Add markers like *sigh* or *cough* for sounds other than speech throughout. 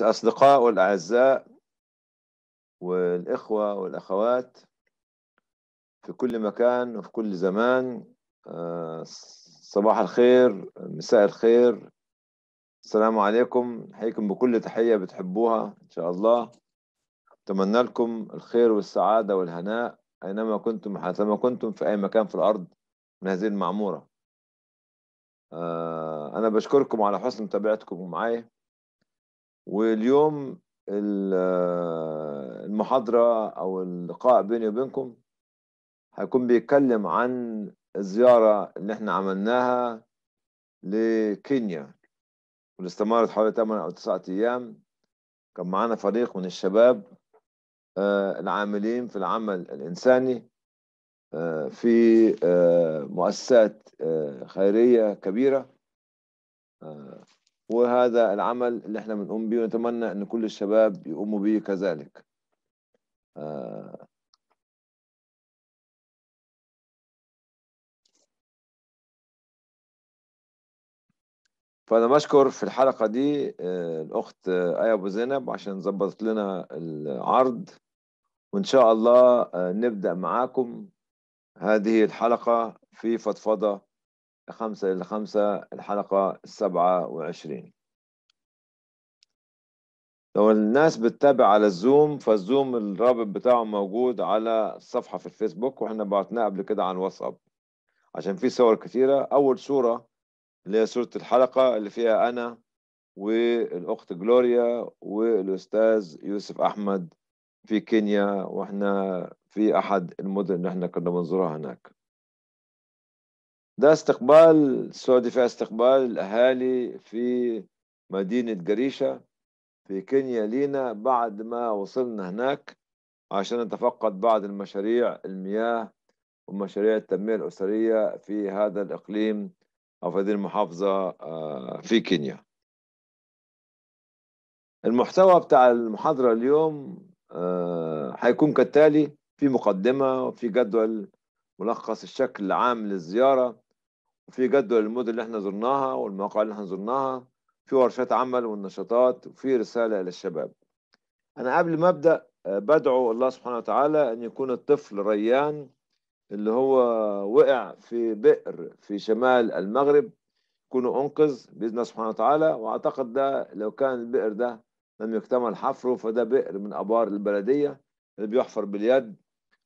أصدقاء الأعزاء والإخوة والأخوات في كل مكان وفي كل زمان آه، صباح الخير مساء الخير السلام عليكم حيكم بكل تحية بتحبوها إن شاء الله أتمنى لكم الخير والسعادة والهناء أينما كنتم حيثما كنتم في أي مكان في الأرض من هذه المعمورة آه، أنا بشكركم على حسن متابعتكم معي واليوم المحاضرة أو اللقاء بيني وبينكم هيكون بيتكلم عن الزيارة اللي احنا عملناها لكينيا واللي استمرت حوالي 8 أو 9 أيام كان معانا فريق من الشباب آه، العاملين في العمل الإنساني آه، في آه، مؤسسات خيرية كبيرة وهذا العمل اللي احنا بنقوم به ونتمنى ان كل الشباب يقوموا به كذلك آه. فانا بشكر في الحلقه دي آه، الاخت آه، ايه ابو زينب عشان ظبطت لنا العرض وان شاء الله نبدا معاكم هذه الحلقه في فضفضه خمسة إلى خمسة الحلقة السبعة وعشرين لو الناس بتتابع على الزوم فالزوم الرابط بتاعه موجود على الصفحة في الفيسبوك واحنا بعتناه قبل كده على الواتساب عشان في صور كتيرة أول صورة اللي هي صورة الحلقة اللي فيها أنا والأخت جلوريا والأستاذ يوسف أحمد في كينيا واحنا في أحد المدن اللي احنا كنا بنزورها هناك ده استقبال السعودي فيها استقبال الأهالي في مدينة قريشة في كينيا لينا بعد ما وصلنا هناك عشان نتفقد بعض المشاريع المياه ومشاريع التنمية الأسرية في هذا الإقليم أو في هذه المحافظة آه، في كينيا المحتوى بتاع المحاضرة اليوم هيكون آه، كالتالي في مقدمة وفي جدول ملخص الشكل العام للزيارة في جدول المدن اللي احنا زرناها والمواقع اللي احنا زرناها في ورشات عمل والنشاطات وفي رسالة للشباب أنا قبل ما أبدأ آه، بدعو الله سبحانه وتعالى أن يكون الطفل ريان اللي هو وقع في بئر في شمال المغرب يكون أنقذ بإذن الله سبحانه وتعالى وأعتقد ده لو كان البئر ده لم يكتمل حفره فده بئر من أبار البلدية اللي بيحفر باليد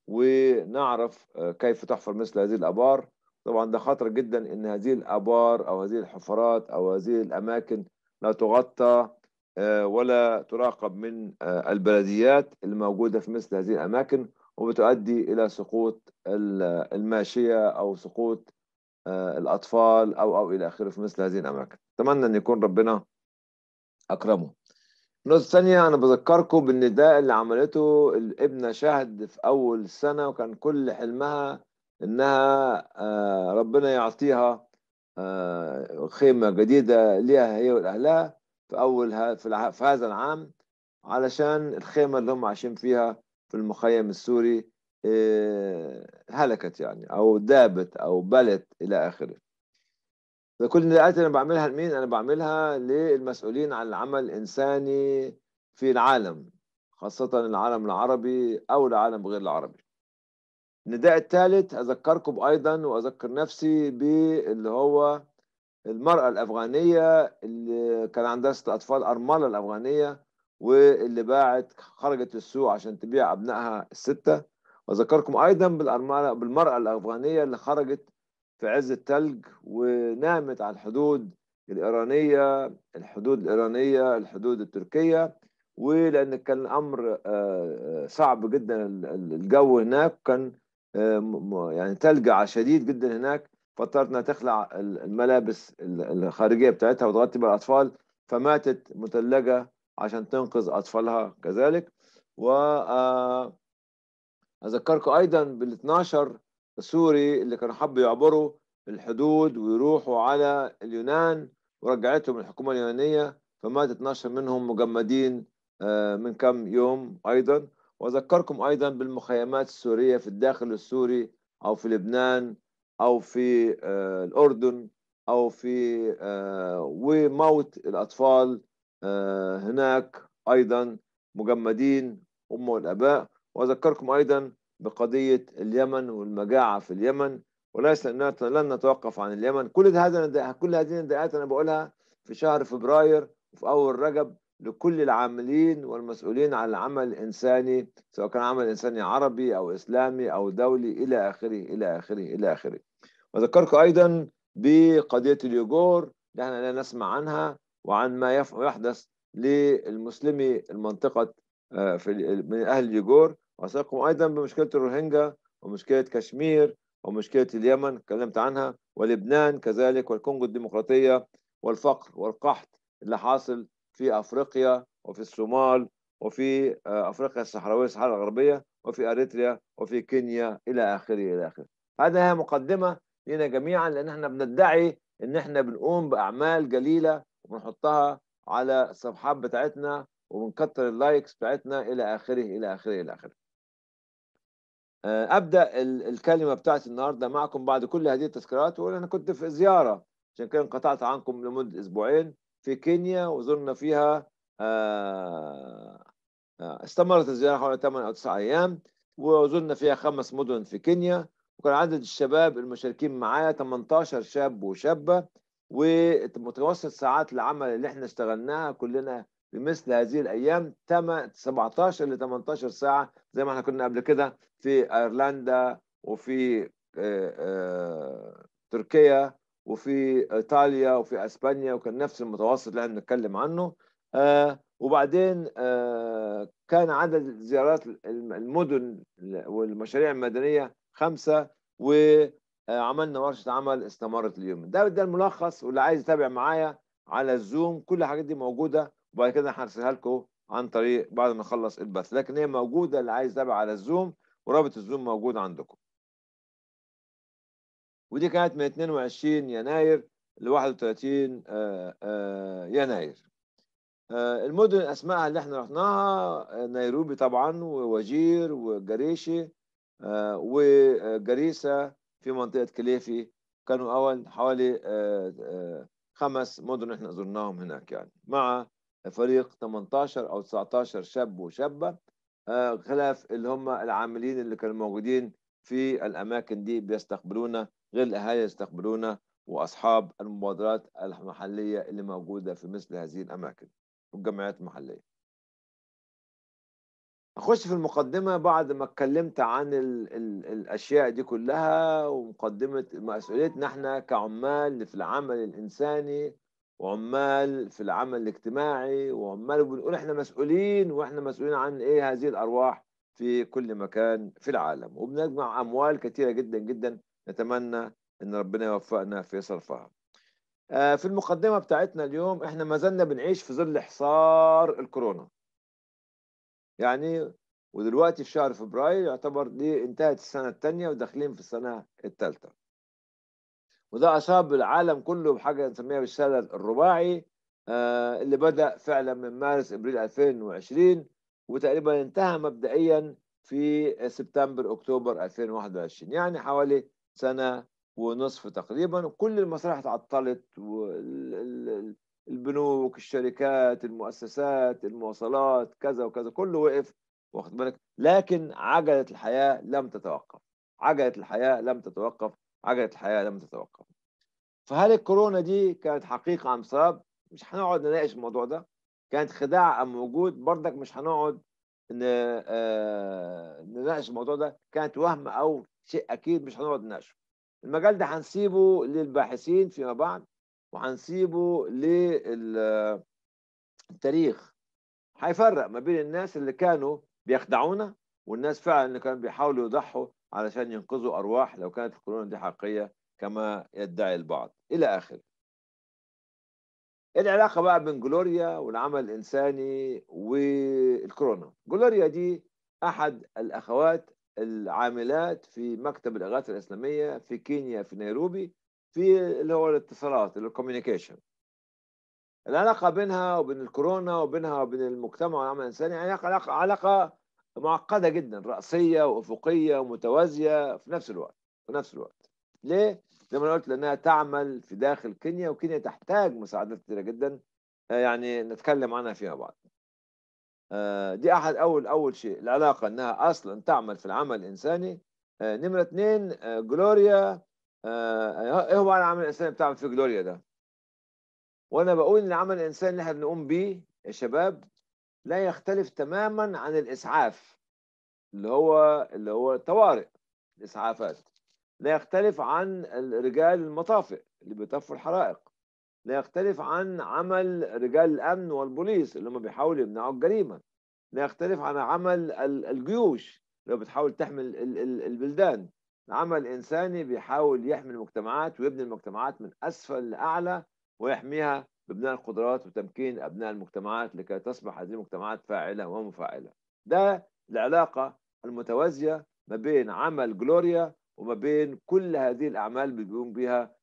ونعرف آه، كيف تحفر مثل هذه الأبار طبعا ده خطر جدا ان هذه الابار او هذه الحفرات او هذه الاماكن لا تغطى آه، ولا تراقب من آه، البلديات الموجوده في مثل هذه الاماكن وبتؤدي الى سقوط الماشيه او سقوط آه، الاطفال او او الى اخره في مثل هذه الاماكن. اتمنى ان يكون ربنا اكرمه. النقطه الثانيه انا بذكركم بالنداء اللي عملته الابنه شهد في اول سنه وكان كل حلمها انها آه، ربنا يعطيها آه، خيمه جديده ليها هي واهلها في اول في هذا العام علشان الخيمه اللي هم عايشين فيها في المخيم السوري آه، هلكت يعني او دابت او بلت الى اخره فكل النداءات انا بعملها لمين انا بعملها للمسؤولين عن العمل الانساني في العالم خاصه العالم العربي او العالم غير العربي النداء الثالث اذكركم ايضا واذكر نفسي باللي هو المراه الافغانيه اللي كان عندها ست اطفال ارمله الافغانيه واللي باعت خرجت السوق عشان تبيع ابنائها السته واذكركم ايضا بالارمله بالمراه الافغانيه اللي خرجت في عز الثلج ونامت على الحدود الايرانيه الحدود الايرانيه الحدود التركيه ولان كان الامر آه، آه، صعب جدا الجو هناك كان آه، يعني تلقع شديد جدا هناك فاضطرت انها تخلع الملابس الخارجيه بتاعتها وتغطي بالاطفال فماتت مثلجه عشان تنقذ اطفالها كذلك و آه، اذكركم ايضا بال 12 سوري اللي كانوا حبوا يعبروا الحدود ويروحوا على اليونان ورجعتهم الحكومه اليونانيه فمات 12 منهم مجمدين آه، من كم يوم ايضا وأذكركم أيضا بالمخيمات السورية في الداخل السوري أو في لبنان أو في آه، الأردن أو في آه، وموت الأطفال آه، هناك أيضا مجمدين أم والأباء وأذكركم أيضا بقضية اليمن والمجاعة في اليمن وليس لن نتوقف عن اليمن كل هذا كل هذه النداءات أنا بقولها في شهر فبراير وفي أول رجب لكل العاملين والمسؤولين عن العمل الإنساني سواء كان عمل إنساني عربي أو إسلامي أو دولي إلى آخره إلى آخره إلى آخره وذكركم أيضا بقضية اليوجور اللي احنا لا نسمع عنها وعن ما يحدث للمسلمي المنطقة آه، في من أهل اليوجور وسأقوم أيضا بمشكلة الروهينجا ومشكلة كشمير ومشكلة اليمن تكلمت عنها ولبنان كذلك والكونغو الديمقراطية والفقر والقحط اللي حاصل في افريقيا وفي الصومال وفي آه، افريقيا الصحراويه الصحراء الغربيه وفي اريتريا وفي كينيا الى اخره الى اخره. هذا هي مقدمه لنا جميعا لان احنا بندعي ان احنا بنقوم باعمال جليله وبنحطها على الصفحات بتاعتنا وبنكتر اللايكس بتاعتنا الى اخره الى اخره الى اخره. آه، ابدا الكلمه بتاعتي النهارده معكم بعد كل هذه التذكيرات واقول انا كنت في زياره عشان كده انقطعت عنكم لمده اسبوعين في كينيا وزرنا فيها آه، آه، استمرت الزيارة حوالي 8 أو 9 أيام وزرنا فيها خمس مدن في كينيا وكان عدد الشباب المشاركين معايا 18 شاب وشابة ومتوسط ساعات العمل اللي احنا اشتغلناها كلنا بمثل هذه الأيام 17 ل 18 ساعة زي ما احنا كنا قبل كده في أيرلندا وفي آه، تركيا وفي ايطاليا وفي اسبانيا وكان نفس المتوسط اللي احنا بنتكلم عنه آه، وبعدين آه، كان عدد زيارات المدن والمشاريع المدنيه خمسه وعملنا آه، ورشه عمل استمرت اليوم ده ده الملخص واللي عايز يتابع معايا على الزوم كل الحاجات دي موجوده وبعد كده هرسلها لكم عن طريق بعد ما اخلص البث لكن هي موجوده اللي عايز يتابع على الزوم ورابط الزوم موجود عندكم ودي كانت من 22 يناير ل 31 آه، آه، يناير آه، المدن اسمائها اللي احنا رحناها نيروبي طبعا ووجير وجريشي وجريسه في منطقه كليفي كانوا اول حوالي خمس مدن احنا زرناهم هناك يعني مع فريق 18 او 19 شاب وشابه خلاف اللي هم العاملين اللي كانوا موجودين في الأماكن دي بيستقبلونا غير الأهالي يستقبلونا وأصحاب المبادرات المحلية اللي موجودة في مثل هذه الأماكن والجمعيات المحلية أخش في المقدمة بعد ما اتكلمت عن ال ال الأشياء دي كلها ومقدمة مسؤوليتنا احنا كعمال في العمل الإنساني وعمال في العمل الاجتماعي وعمال بنقول احنا مسؤولين واحنا مسؤولين عن ايه هذه الارواح في كل مكان في العالم وبنجمع أموال كثيرة جدا جدا نتمنى أن ربنا يوفقنا في صرفها آه، في المقدمة بتاعتنا اليوم احنا ما زلنا بنعيش في ظل حصار الكورونا يعني ودلوقتي في شهر فبراير يعتبر دي انتهت السنة الثانية وداخلين في السنة الثالثة وده أصاب العالم كله بحاجة نسميها بالشلل الرباعي آه، اللي بدأ فعلا من مارس إبريل 2020 وتقريبا انتهى مبدئيا في سبتمبر اكتوبر 2021 يعني حوالي سنه ونصف تقريبا كل المسارح اتعطلت البنوك الشركات المؤسسات المواصلات كذا وكذا كله وقف واخد بالك لكن عجله الحياه لم تتوقف عجله الحياه لم تتوقف عجله الحياه لم تتوقف فهل الكورونا دي كانت حقيقه ام سبب مش هنقعد نناقش الموضوع ده كانت خداع ام وجود بردك مش هنقعد آه، نناقش الموضوع ده كانت وهم او شيء اكيد مش هنقعد نناقشه المجال ده هنسيبه للباحثين فيما بعد وهنسيبه للتاريخ آه، هيفرق ما بين الناس اللي كانوا بيخدعونا والناس فعلا اللي كانوا بيحاولوا يضحوا علشان ينقذوا ارواح لو كانت الكورونا دي حقيقيه كما يدعي البعض الى اخره إيه العلاقه بقى بين جلوريا والعمل الانساني والكورونا جلوريا دي احد الاخوات العاملات في مكتب الاغاثه الاسلاميه في كينيا في نيروبي في اللي هو الاتصالات اللي الكوميونيكيشن العلاقه بينها وبين الكورونا وبينها وبين المجتمع والعمل الانساني علاقه علاقه, علاقة معقده جدا راسيه وافقيه ومتوازيه في نفس الوقت في نفس الوقت ليه؟ زي ما انا قلت لانها تعمل في داخل كينيا وكينيا تحتاج مساعدات كثيره جدا آه، يعني نتكلم عنها فيما بعد آه، دي احد اول اول شيء العلاقه انها اصلا تعمل في العمل الانساني آه، نمره اثنين جلوريا ايه هو العمل الانساني بتعمل في جلوريا ده وانا بقول ان العمل الانساني اللي احنا بنقوم بيه يا شباب لا يختلف تماما عن الاسعاف اللي هو اللي هو الطوارئ الاسعافات لا يختلف عن رجال المطافئ اللي بيطفوا الحرائق لا يختلف عن عمل رجال الامن والبوليس اللي هم بيحاولوا يمنعوا الجريمه لا يختلف عن عمل الجيوش اللي بتحاول تحمل البلدان عمل انساني بيحاول يحمي المجتمعات ويبني المجتمعات من اسفل لاعلى ويحميها ببناء القدرات وتمكين ابناء المجتمعات لكي تصبح هذه المجتمعات فاعله ومفاعله. ده العلاقه المتوازيه ما بين عمل جلوريا وما بين كل هذه الأعمال اللي بيقوم بها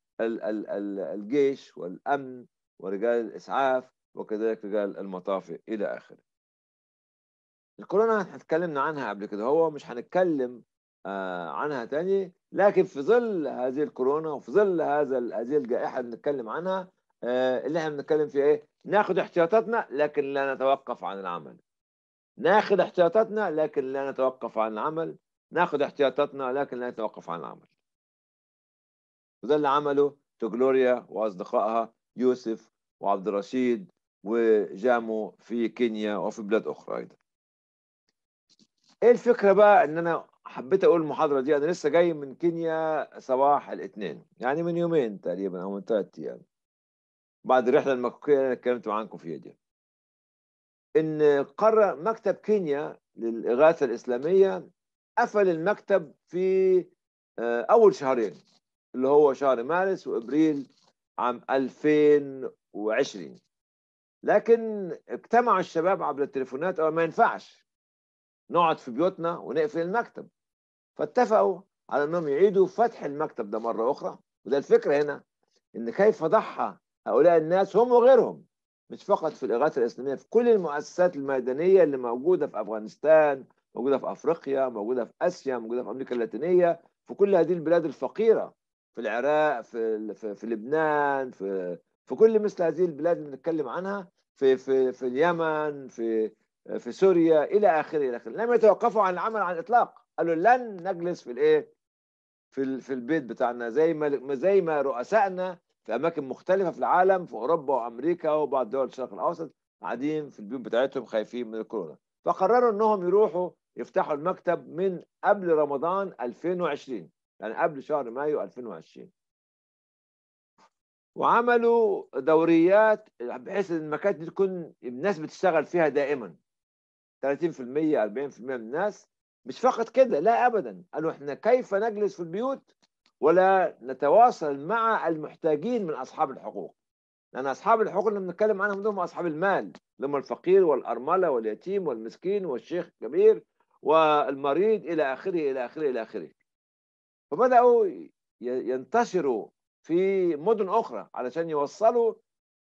الجيش والأمن ورجال الإسعاف وكذلك رجال المطافئ إلى آخره الكورونا اتكلمنا عنها قبل كده هو مش هنتكلم آه، عنها تاني لكن في ظل هذه الكورونا وفي ظل هذا هذه الجائحة اللي بنتكلم عنها آه، اللي احنا بنتكلم فيها ايه ناخد احتياطاتنا لكن لا نتوقف عن العمل ناخد احتياطاتنا لكن لا نتوقف عن العمل ناخذ احتياطاتنا لكن لا نتوقف عن العمل وده اللي عمله تجلوريا واصدقائها يوسف وعبد الرشيد وجامو في كينيا وفي بلاد اخرى ايضا ايه الفكره بقى ان انا حبيت اقول المحاضره دي انا لسه جاي من كينيا صباح الاثنين يعني من يومين تقريبا او من ثلاث ايام بعد الرحله المكوكيه اللي انا اتكلمت معاكم فيها دي ان قرر مكتب كينيا للاغاثه الاسلاميه قفل المكتب في آه، اول شهرين اللي هو شهر مارس وابريل عام 2020 لكن اجتمع الشباب عبر التليفونات او ما ينفعش نقعد في بيوتنا ونقفل المكتب فاتفقوا على انهم يعيدوا فتح المكتب ده مره اخرى وده الفكره هنا ان كيف ضحى هؤلاء الناس هم وغيرهم مش فقط في الاغاثه الاسلاميه في كل المؤسسات الميدانيه اللي موجوده في افغانستان موجوده في افريقيا موجوده في اسيا موجوده في امريكا اللاتينيه في كل هذه البلاد الفقيره في العراق في في, في لبنان في في كل مثل هذه البلاد اللي بنتكلم عنها في في في اليمن في في سوريا الى اخره الى اخره لم يتوقفوا عن العمل على الاطلاق قالوا لن نجلس في الايه في في البيت بتاعنا زي ما زي ما رؤسائنا في اماكن مختلفه في العالم في اوروبا وامريكا وبعض دول الشرق الاوسط قاعدين في البيوت بتاعتهم خايفين من الكورونا فقرروا انهم يروحوا يفتحوا المكتب من قبل رمضان 2020 يعني قبل شهر مايو 2020 وعملوا دوريات بحيث ان المكاتب تكون الناس بتشتغل فيها دائما 30% 40% من الناس مش فقط كده لا ابدا قالوا احنا كيف نجلس في البيوت ولا نتواصل مع المحتاجين من اصحاب الحقوق لان اصحاب الحقوق اللي بنتكلم عنهم هم اصحاب المال اللي هم الفقير والارمله واليتيم والمسكين والشيخ الكبير والمريض إلى آخره إلى آخره إلى آخره فبدأوا ينتشروا في مدن أخرى علشان يوصلوا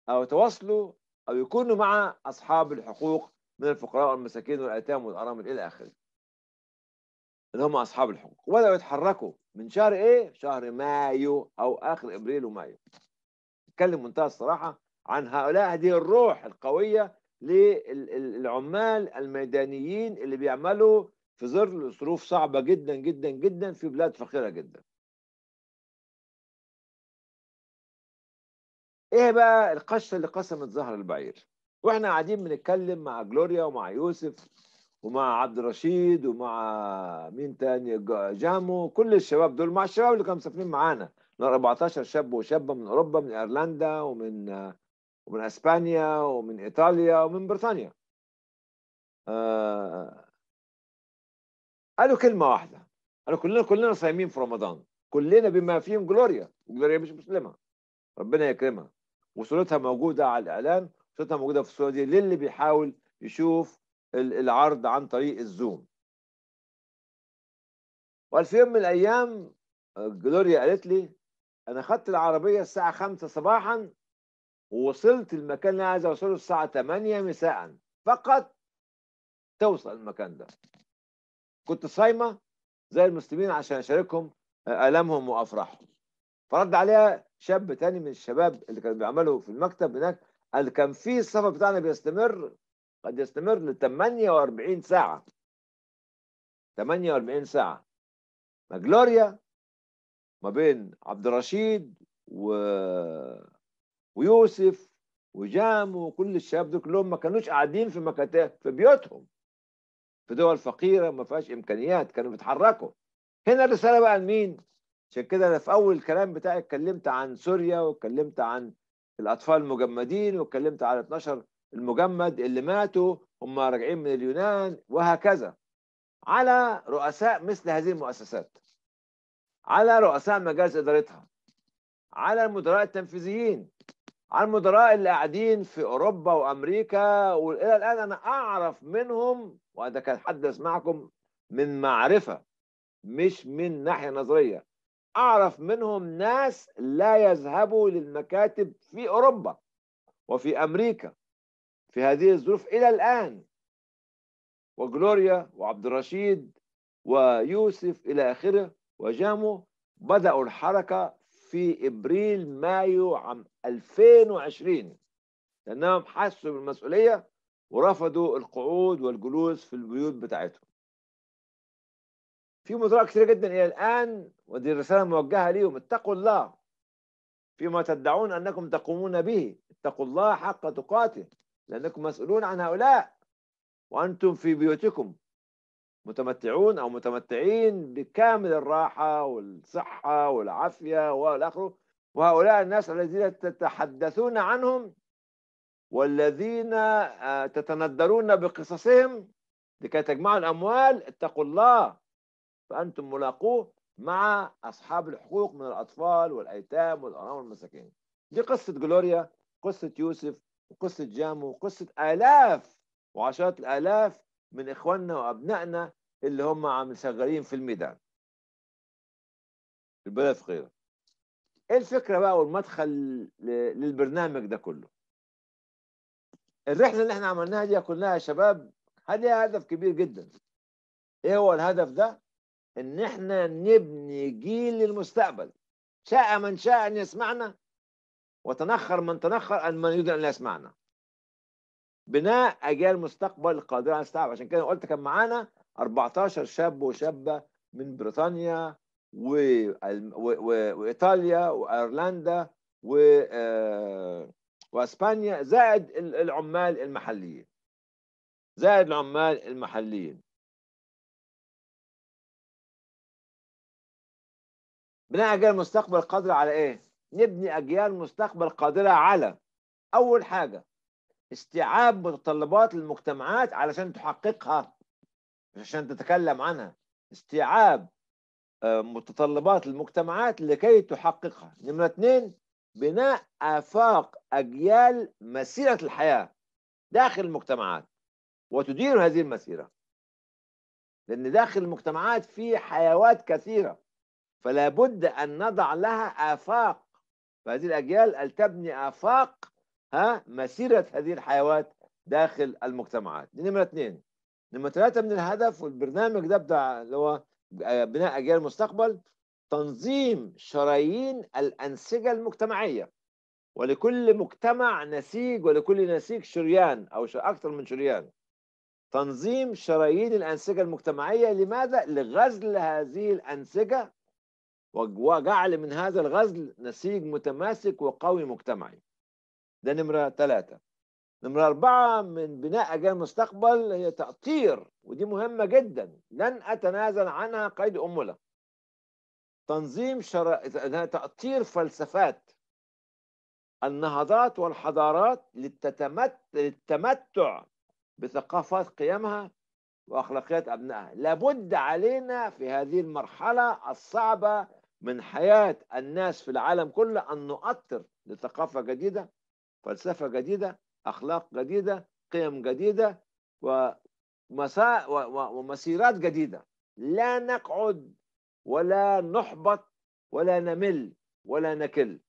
أو يتواصلوا أو يكونوا مع أصحاب الحقوق من الفقراء والمساكين والأيتام والأرامل إلى آخره اللي هم أصحاب الحقوق وبدأوا يتحركوا من شهر إيه؟ شهر مايو أو آخر إبريل ومايو اتكلم منتهى الصراحة عن هؤلاء هذه الروح القوية للعمال الميدانيين اللي بيعملوا في ظل ظروف صعبه جدا جدا جدا في بلاد فقيره جدا. ايه بقى القشه اللي قسمت ظهر البعير؟ واحنا قاعدين بنتكلم مع جلوريا ومع يوسف ومع عبد الرشيد ومع مين تاني جامو كل الشباب دول مع الشباب اللي كانوا مسافرين معانا 14 شاب وشابه من اوروبا من ايرلندا ومن ومن اسبانيا ومن ايطاليا ومن بريطانيا آه قالوا كلمه واحده قالوا كلنا كلنا صايمين في رمضان كلنا بما فيهم جلوريا وجلوريا مش مسلمه ربنا يكرمها وصورتها موجوده على الاعلان صورتها موجوده في الصوره دي للي بيحاول يشوف العرض عن طريق الزوم وقال في يوم من الايام آه، جلوريا قالت لي انا خدت العربيه الساعه 5 صباحا ووصلت المكان اللي عايز اوصله الساعه 8 مساء فقط توصل المكان ده كنت صايمه زي المسلمين عشان اشاركهم آه، المهم وافراحهم فرد عليها شاب تاني من الشباب اللي كانوا بيعملوا في المكتب هناك قال كان في السفر بتاعنا بيستمر قد يستمر ل 48 ساعه 48 ساعه ما جلوريا ما بين عبد الرشيد و ويوسف وجام وكل الشباب دول كلهم ما كانوش قاعدين في مكاتب في بيوتهم في دول فقيره ما فيهاش امكانيات كانوا بيتحركوا هنا الرساله بقى لمين؟ عشان كده انا في اول الكلام بتاعي اتكلمت عن سوريا واتكلمت عن الاطفال المجمدين واتكلمت على 12 المجمد اللي ماتوا هم راجعين من اليونان وهكذا على رؤساء مثل هذه المؤسسات على رؤساء مجالس ادارتها على المدراء التنفيذيين عن المدراء اللي قاعدين في اوروبا وامريكا والى الان انا اعرف منهم وده كان حدث معكم من معرفه مش من ناحيه نظريه اعرف منهم ناس لا يذهبوا للمكاتب في اوروبا وفي امريكا في هذه الظروف الى الان وجلوريا وعبد الرشيد ويوسف الى اخره وجامو بداوا الحركه في ابريل مايو عام 2020 لأنهم حسوا بالمسؤولية ورفضوا القعود والجلوس في البيوت بتاعتهم في مزرعة كثيرة جدا إلى الآن ودي رساله موجهة ليهم اتقوا الله فيما تدعون أنكم تقومون به اتقوا الله حق تقاته لأنكم مسؤولون عن هؤلاء وأنتم في بيوتكم متمتعون أو متمتعين بكامل الراحة والصحة والعافية والآخره وهؤلاء الناس الذين تتحدثون عنهم والذين آه، تتندرون بقصصهم لكي تجمعوا الأموال اتقوا الله فأنتم ملاقوه مع أصحاب الحقوق من الأطفال والأيتام والأرام والمساكين دي قصة جلوريا قصة يوسف وقصة جامو وقصة آلاف وعشرات الآلاف من إخواننا وأبنائنا اللي هم عم شغالين في الميدان البلد فقيرة ايه الفكره بقى والمدخل للبرنامج ده كله الرحله اللي احنا عملناها دي كلها يا شباب ليها هدف كبير جدا ايه هو الهدف ده ان احنا نبني جيل للمستقبل شاء من شاء ان يسمعنا وتنخر من تنخر ان من يريد ان لا يسمعنا بناء اجيال مستقبل قادره على الاستيعاب عشان كده قلت كان معانا 14 شاب وشابه من بريطانيا وايطاليا وايرلندا آه، واسبانيا زائد العمال المحليين زائد العمال المحليين بناء اجيال مستقبل قادره على ايه؟ نبني اجيال مستقبل قادره على اول حاجه استيعاب متطلبات المجتمعات علشان تحققها عشان تتكلم عنها استيعاب متطلبات المجتمعات لكي تحققها نمرة اثنين بناء آفاق أجيال مسيرة الحياة داخل المجتمعات وتدير هذه المسيرة لأن داخل المجتمعات في حيوات كثيرة فلا بد أن نضع لها آفاق فهذه الأجيال تبني آفاق ها مسيرة هذه الحيوات داخل المجتمعات دي نمرة اثنين نمرة ثلاثة من الهدف والبرنامج ده بتاع اللي هو آه، بناء اجيال المستقبل تنظيم شرايين الانسجه المجتمعيه ولكل مجتمع نسيج ولكل نسيج شريان او اكثر من شريان تنظيم شرايين الانسجه المجتمعيه لماذا لغزل هذه الانسجه وجعل من هذا الغزل نسيج متماسك وقوي مجتمعي ده نمره ثلاثه نمرة أربعة من بناء أجيال المستقبل هي تأطير ودي مهمة جدا لن أتنازل عنها قيد أملة تنظيم شر... تأطير فلسفات النهضات والحضارات للتتمت... للتمتع بثقافات قيمها وأخلاقيات أبنائها لابد علينا في هذه المرحلة الصعبة من حياة الناس في العالم كله أن نؤطر لثقافة جديدة فلسفة جديدة أخلاق جديدة قيم جديدة ومسا ومسيرات جديدة لا نقعد ولا نحبط ولا نمل ولا نكل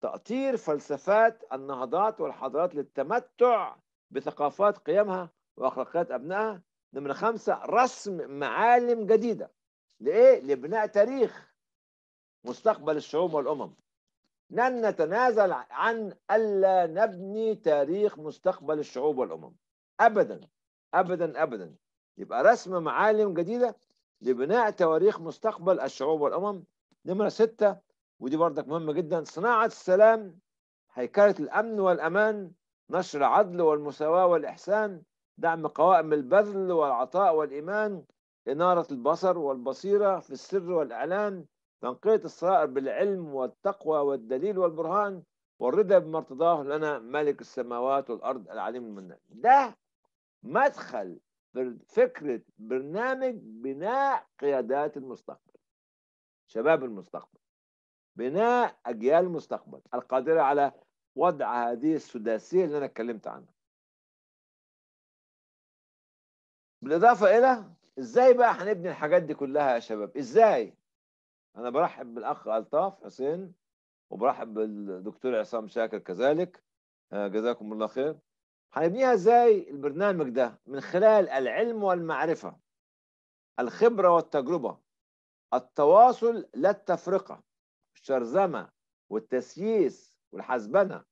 تأطير فلسفات النهضات والحضارات للتمتع بثقافات قيمها وأخلاقيات أبنائها نمرة خمسة رسم معالم جديدة لإيه؟ لبناء تاريخ مستقبل الشعوب والأمم لن نتنازل عن ألا نبني تاريخ مستقبل الشعوب والأمم أبدا أبدا أبدا يبقى رسم معالم جديدة لبناء تواريخ مستقبل الشعوب والأمم نمرة ستة ودي برضك مهمة جدا صناعة السلام هيكلة الأمن والأمان نشر العدل والمساواة والإحسان دعم قوائم البذل والعطاء والإيمان إنارة البصر والبصيرة في السر والإعلان تنقية السرائر بالعلم والتقوى والدليل والبرهان والرضا بما ارتضاه لنا ملك السماوات والأرض العليم المنان ده مدخل فكرة برنامج بناء قيادات المستقبل شباب المستقبل بناء أجيال المستقبل القادرة على وضع هذه السداسية اللي أنا اتكلمت عنها بالإضافة إلى إزاي بقى هنبني الحاجات دي كلها يا شباب إزاي انا برحب بالاخ الطاف حسين وبرحب بالدكتور عصام شاكر كذلك آه، جزاكم الله خير هنبنيها ازاي البرنامج ده من خلال العلم والمعرفه الخبره والتجربه التواصل لا التفرقه الشرذمه والتسييس والحزبنه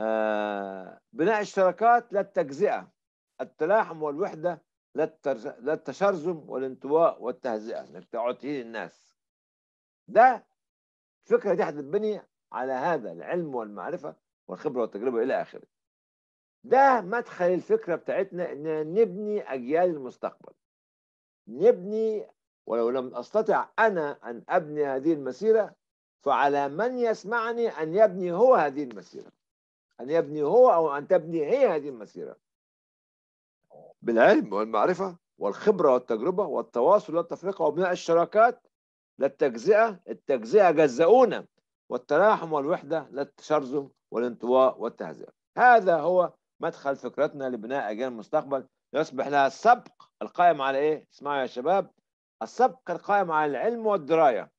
آه، بناء الشراكات لا التجزئه التلاحم والوحده لا التشرذم والانطواء والتهزئه انك تهين الناس ده الفكره دي هتتبني على هذا العلم والمعرفه والخبره والتجربه الى اخره ده مدخل الفكره بتاعتنا ان نبني اجيال المستقبل نبني ولو لم استطع انا ان ابني هذه المسيره فعلى من يسمعني ان يبني هو هذه المسيره ان يبني هو او ان تبني هي هذه المسيره بالعلم والمعرفة والخبرة والتجربة والتواصل والتفرقة وبناء الشراكات لا التجزئة التجزئة جزؤونا والتلاحم والوحدة لا التشرذم والانطواء والتهزئة هذا هو مدخل فكرتنا لبناء أجيال المستقبل يصبح لها السبق القائم على إيه؟ اسمعوا يا شباب السبق القائم على العلم والدراية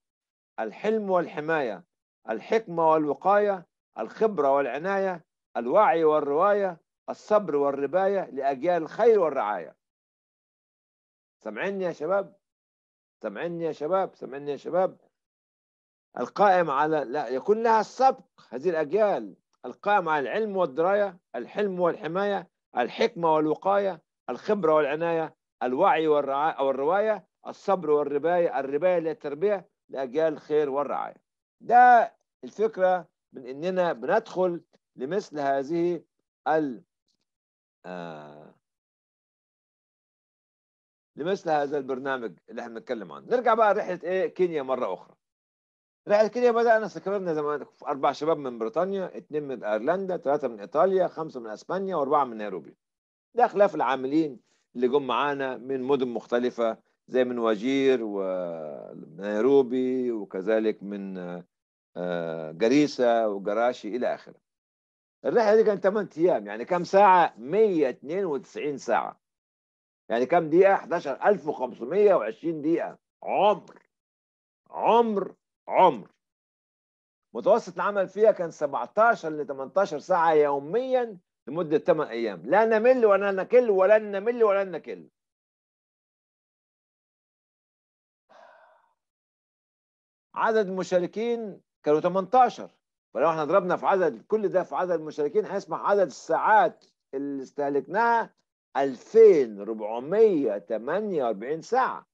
الحلم والحماية الحكمة والوقاية الخبرة والعناية الوعي والرواية الصبر والرباية لأجيال الخير والرعاية سامعيني يا شباب سامعيني يا شباب سامعيني يا شباب القائم على لا يكون لها السبق هذه الأجيال القائم على العلم والدراية الحلم والحماية الحكمة والوقاية الخبرة والعناية الوعي والرعاية أو الرواية الصبر والرباية الرباية للتربية لأجيال الخير والرعاية ده الفكرة من أننا بندخل لمثل هذه ال آه. لمثل هذا البرنامج اللي احنا بنتكلم عنه نرجع بقى رحله ايه كينيا مره اخرى رحله كينيا بدانا استقررنا زمان اربع شباب من بريطانيا اثنين من ايرلندا ثلاثه من ايطاليا خمسه من اسبانيا واربعه من نيروبي ده خلاف العاملين اللي جم معانا من مدن مختلفه زي من وجير ونيروبي وكذلك من آه، جريسه وجراشي الى اخره الرحله دي كانت 8 ايام يعني كم ساعه 192 ساعه يعني كم دقيقه 11520 دقيقه عمر عمر عمر متوسط العمل فيها كان 17 ل 18 ساعه يوميا لمده 8 ايام لا نمل ولا نكل ولا نمل ولا نكل عدد المشاركين كانوا 18 فلو احنا ضربنا في عدد كل ده في عدد المشاركين هنسمع عدد الساعات اللي استهلكناها 2448 ساعة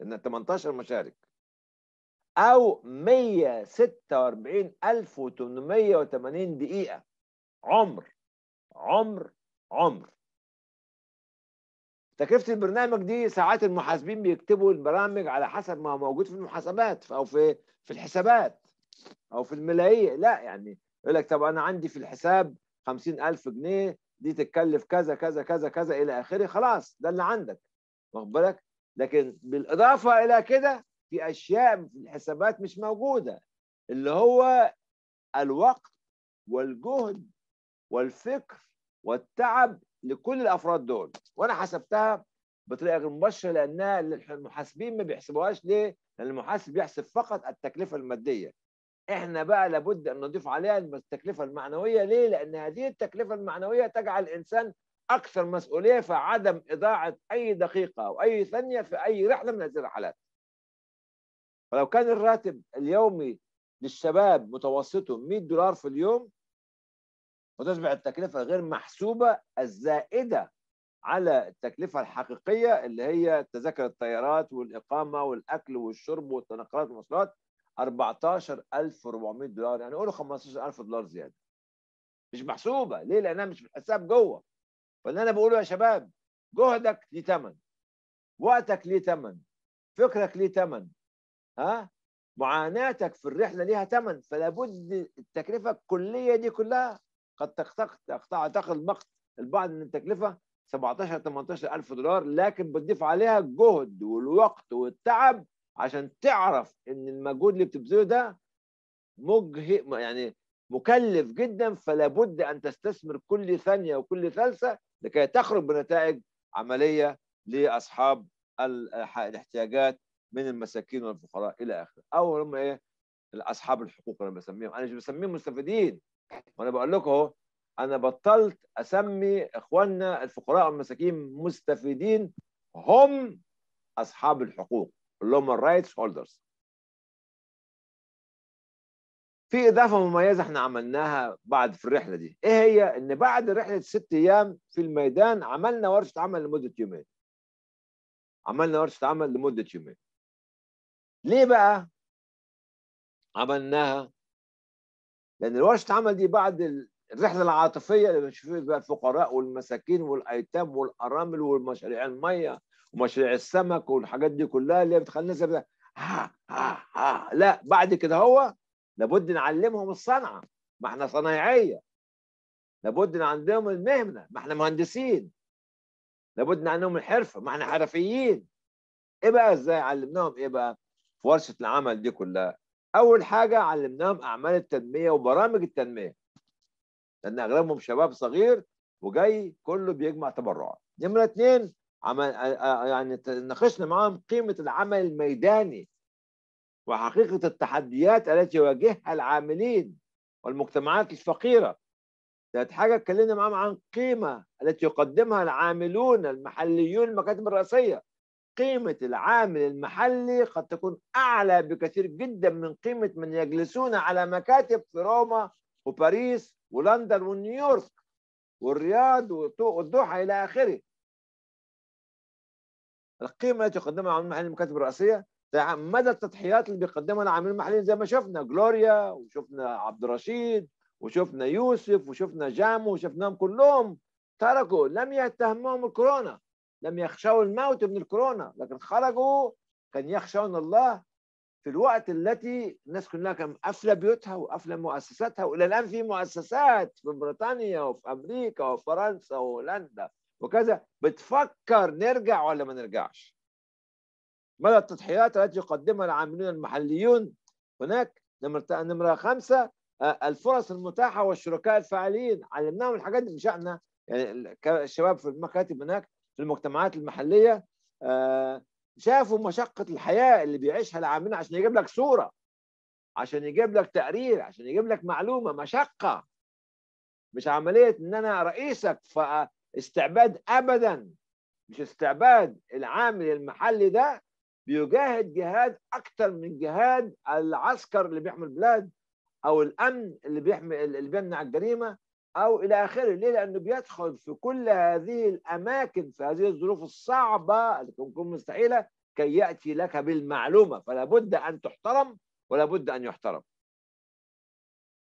لأن 18 مشارك أو 146880 دقيقة عمر عمر عمر تكلفة البرنامج دي ساعات المحاسبين بيكتبوا البرامج على حسب ما هو موجود في المحاسبات أو في في الحسابات او في الملايين لا يعني يقول لك طب انا عندي في الحساب 50000 جنيه دي تتكلف كذا كذا كذا كذا الى اخره خلاص ده اللي عندك واخد بالك لكن بالاضافه الى كده في اشياء في الحسابات مش موجوده اللي هو الوقت والجهد والفكر والتعب لكل الافراد دول وانا حسبتها بطريقه غير مباشره لانها المحاسبين ما بيحسبوهاش ليه؟ لان المحاسب بيحسب فقط التكلفه الماديه احنا بقى لابد ان نضيف عليها التكلفه المعنويه ليه؟ لان هذه التكلفه المعنويه تجعل الانسان اكثر مسؤوليه في عدم اضاعه اي دقيقه او اي ثانيه في اي رحله من هذه الرحلات. فلو كان الراتب اليومي للشباب متوسطه 100 دولار في اليوم وتصبح التكلفه غير محسوبه الزائده على التكلفه الحقيقيه اللي هي تذاكر الطيارات والاقامه والاكل والشرب والتنقلات والمواصلات 14400 دولار يعني قولوا 15000 دولار زياده مش محسوبه ليه لانها مش في الحساب جوه فاللي انا بقوله يا شباب جهدك ليه ثمن وقتك ليه ثمن فكرك ليه ثمن ها معاناتك في الرحله ليها ثمن فلا بد التكلفه الكليه دي كلها قد تعتقد مقت البعض من التكلفه 17 18000 دولار لكن بتضيف عليها الجهد والوقت والتعب عشان تعرف ان المجهود اللي بتبذله ده مجهد يعني مكلف جدا فلا بد ان تستثمر كل ثانيه وكل ثالثه لكي تخرج بنتائج عمليه لاصحاب الاحتياجات من المساكين والفقراء الى اخره او هم ايه اصحاب الحقوق انا بسميهم انا مش بسميهم مستفيدين وانا بقول لكم اهو انا بطلت اسمي اخواننا الفقراء والمساكين مستفيدين هم اصحاب الحقوق الهومن رايتس هولدرز في اضافه مميزه احنا عملناها بعد في الرحله دي ايه هي ان بعد رحله ست ايام في الميدان عملنا ورشه عمل لمده يومين عملنا ورشه عمل لمده يومين ليه بقى عملناها لان ورشه عمل دي بعد الرحله العاطفيه اللي بنشوف بقى الفقراء والمساكين والايتام والارامل والمشاريع الميه ومشاريع السمك والحاجات دي كلها اللي بتخلي الناس ها ها ها لا بعد كده هو لابد نعلمهم الصنعه ما احنا صنايعيه لابد نعلمهم المهنه ما احنا مهندسين لابد نعلمهم الحرفه ما احنا حرفيين ايه بقى ازاي علمناهم ايه بقى في ورشه العمل دي كلها اول حاجه علمناهم اعمال التنميه وبرامج التنميه لان اغلبهم شباب صغير وجاي كله بيجمع تبرعات نمره اتنين عمل يعني ناقشنا معاهم قيمه العمل الميداني وحقيقه التحديات التي يواجهها العاملين والمجتمعات الفقيره ثالث حاجه اتكلمنا معاهم عن قيمه التي يقدمها العاملون المحليون المكاتب الرئاسيه قيمه العامل المحلي قد تكون اعلى بكثير جدا من قيمه من يجلسون على مكاتب في روما وباريس ولندن ونيويورك والرياض والدوحه الى اخره القيمه التي يقدمها العميل المحلي المكاتب الرئاسيه مدى التضحيات اللي بيقدمها العامل المحلي زي ما شفنا جلوريا وشفنا عبد الرشيد وشفنا يوسف وشفنا جامو وشفناهم كلهم تركوا لم يتهمهم الكورونا لم يخشوا الموت من الكورونا لكن خرجوا كان يخشون الله في الوقت التي الناس كلها كان قافله بيوتها وقافله مؤسساتها والى الان في مؤسسات في بريطانيا وفي امريكا وفرنسا وهولندا وكذا بتفكر نرجع ولا ما نرجعش مدى التضحيات التي يقدمها العاملون المحليون هناك نمرة خمسة آه، الفرص المتاحة والشركاء الفاعلين علمناهم الحاجات دي مش احنا يعني الشباب في المكاتب هناك في المجتمعات المحلية آه، شافوا مشقة الحياة اللي بيعيشها العاملين عشان يجيب لك صورة عشان يجيب لك تقرير عشان يجيب لك معلومة مشقة مش عملية ان انا رئيسك استعباد ابدا مش استعباد العامل المحلي ده بيجاهد جهاد اكتر من جهاد العسكر اللي بيحمي البلاد او الامن اللي بيحمي اللي بيمنع الجريمه او الى اخره ليه لانه بيدخل في كل هذه الاماكن في هذه الظروف الصعبه اللي تكون مستحيله كي ياتي لك بالمعلومه فلا بد ان تحترم ولا بد ان يحترم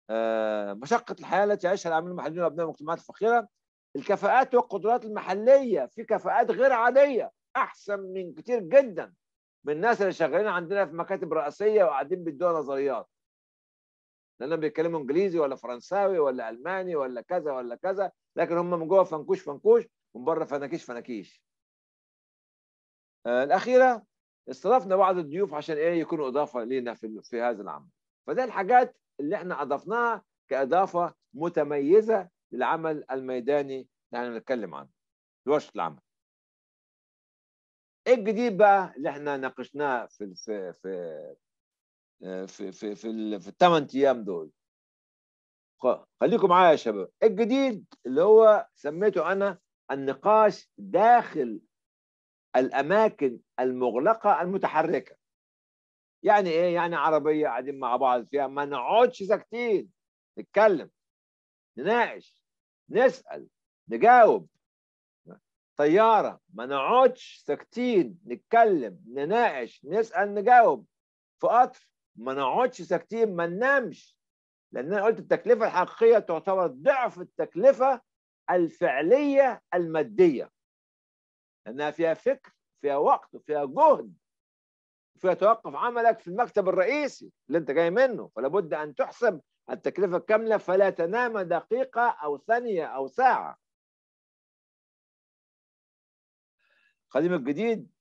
آه، مشقة الحياة التي يعيشها العاملين المحليين وأبناء المجتمعات الفقيرة الكفاءات والقدرات المحليه في كفاءات غير عاديه احسن من كتير جدا من الناس اللي شغالين عندنا في مكاتب رئاسيه وقاعدين بيدونا نظريات لانهم بيتكلموا انجليزي ولا فرنساوي ولا الماني ولا كذا ولا كذا لكن هم من جوه فنكوش فنكوش ومن بره فناكيش فناكيش آه، الاخيره استضفنا بعض الضيوف عشان ايه يكونوا اضافه لينا في في هذا العمل فده الحاجات اللي احنا اضفناها كاضافه متميزه للعمل الميداني اللي احنا بنتكلم عنه ورشة العمل ايه الجديد بقى اللي احنا ناقشناه في في في في في في, في الثمان ايام دول خليكم معايا يا شباب ايه الجديد اللي هو سميته انا النقاش داخل الاماكن المغلقه المتحركه يعني ايه يعني عربيه قاعدين مع بعض فيها ما نقعدش ساكتين نتكلم نناقش نسال نجاوب طياره ما نقعدش ساكتين نتكلم نناقش نسال نجاوب في قطر ما نقعدش ساكتين ما ننامش لان انا قلت التكلفه الحقيقيه تعتبر ضعف التكلفه الفعليه الماديه لانها فيها فكر فيها وقت وفيها جهد فيها توقف عملك في المكتب الرئيسي اللي انت جاي منه فلا بد ان تحسب التكلفة كاملة فلا تنام دقيقة أو ثانية أو ساعة القديم الجديد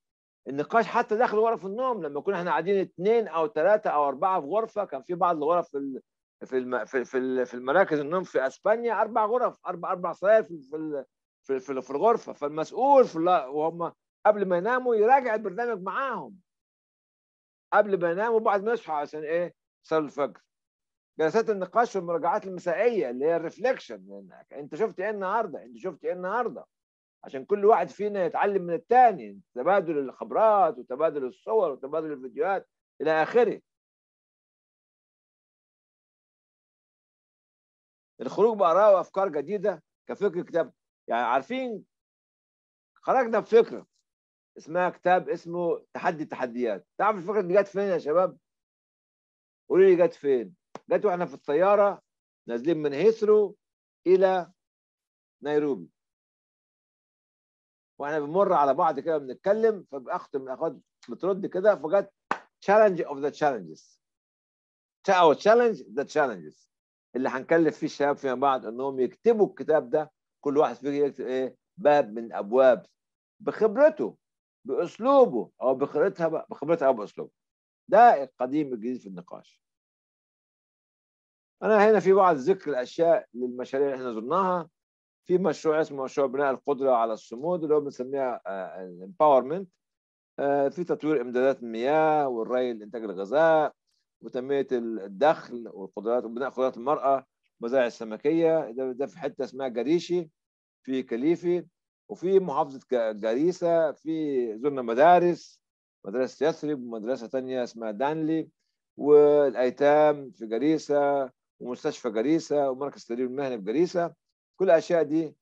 النقاش حتى داخل غرف النوم لما كنا احنا قاعدين اثنين او ثلاثه او اربعه في غرفه كان في بعض الغرف في في في في, المراكز النوم في اسبانيا اربع غرف اربع اربع سراير في في في, في, في الغرفه فالمسؤول في وهم قبل ما يناموا يراجع البرنامج معاهم قبل ما يناموا بعد ما يصحوا عشان ايه؟ صلاه الفجر جلسات النقاش والمراجعات المسائيه اللي هي الريفليكشن انت شفت ايه النهارده انت شفت ايه النهارده عشان كل واحد فينا يتعلم من الثاني تبادل الخبرات وتبادل الصور وتبادل الفيديوهات الى اخره الخروج باراء وافكار جديده كفكر كتاب يعني عارفين خرجنا بفكره اسمها كتاب اسمه تحدي التحديات تعرف الفكره دي جت فين يا شباب قولوا لي جت فين جت واحنا في الطياره نازلين من هيثرو الى نيروبي واحنا بنمر على بعض كده بنتكلم فاخت من الاخوات بترد كده فجت تشالنج اوف ذا تشالنجز او تشالنج ذا تشالنجز اللي هنكلف فيه الشباب فيما بعد انهم يكتبوا الكتاب ده كل واحد فيهم يكتب ايه باب من ابواب بخبرته باسلوبه او بخبرتها بخبرتها او باسلوبه ده القديم الجديد في النقاش أنا هنا في بعض ذكر الأشياء للمشاريع اللي احنا زرناها في مشروع اسمه مشروع بناء القدرة على الصمود اللي هو بنسميها آه، الامباورمنت آه، في تطوير إمدادات المياه والري لإنتاج الغذاء وتنمية الدخل والقدرات وبناء قدرات المرأة مزارع السمكية ده, ده في حتة اسمها جريشي في كليفي وفي محافظة جريسة في زرنا مدارس مدرسة يثرب ومدرسة تانية اسمها دانلي والأيتام في جريسة ومستشفى جريسه ومركز تدريب المهني بجريسه كل الاشياء دي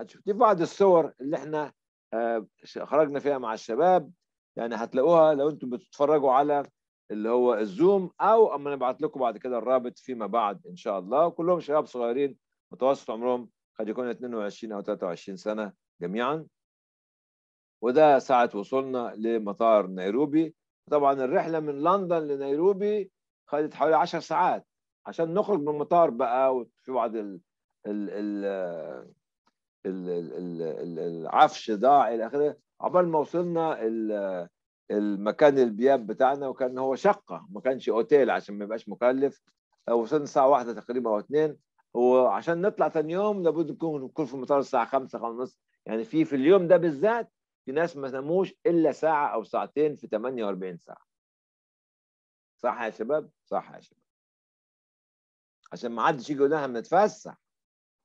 هتشوف دي بعض الصور اللي احنا آه، خرجنا فيها مع الشباب يعني هتلاقوها لو انتم بتتفرجوا على اللي هو الزوم او اما نبعت لكم بعد كده الرابط فيما بعد ان شاء الله كلهم شباب صغيرين متوسط عمرهم قد يكون 22 او 23 سنه جميعا وده ساعه وصولنا لمطار نيروبي طبعا الرحله من لندن لنيروبي خدت حوالي 10 ساعات عشان نخرج من المطار بقى وفي بعض ال ال ال العفش ضاع الى اخره عبال ما وصلنا المكان البياب بتاعنا وكان هو شقه ما كانش اوتيل عشان ما يبقاش مكلف وصلنا الساعه واحدة تقريبا او اثنين وعشان نطلع ثاني يوم لابد نكون نكون في المطار الساعه 5 5 ونص يعني في في اليوم ده بالذات في ناس ما ناموش الا ساعه او ساعتين في 48 ساعه صح يا شباب صح يا شباب عشان ما حدش يجي يقول لنا احنا بنتفسح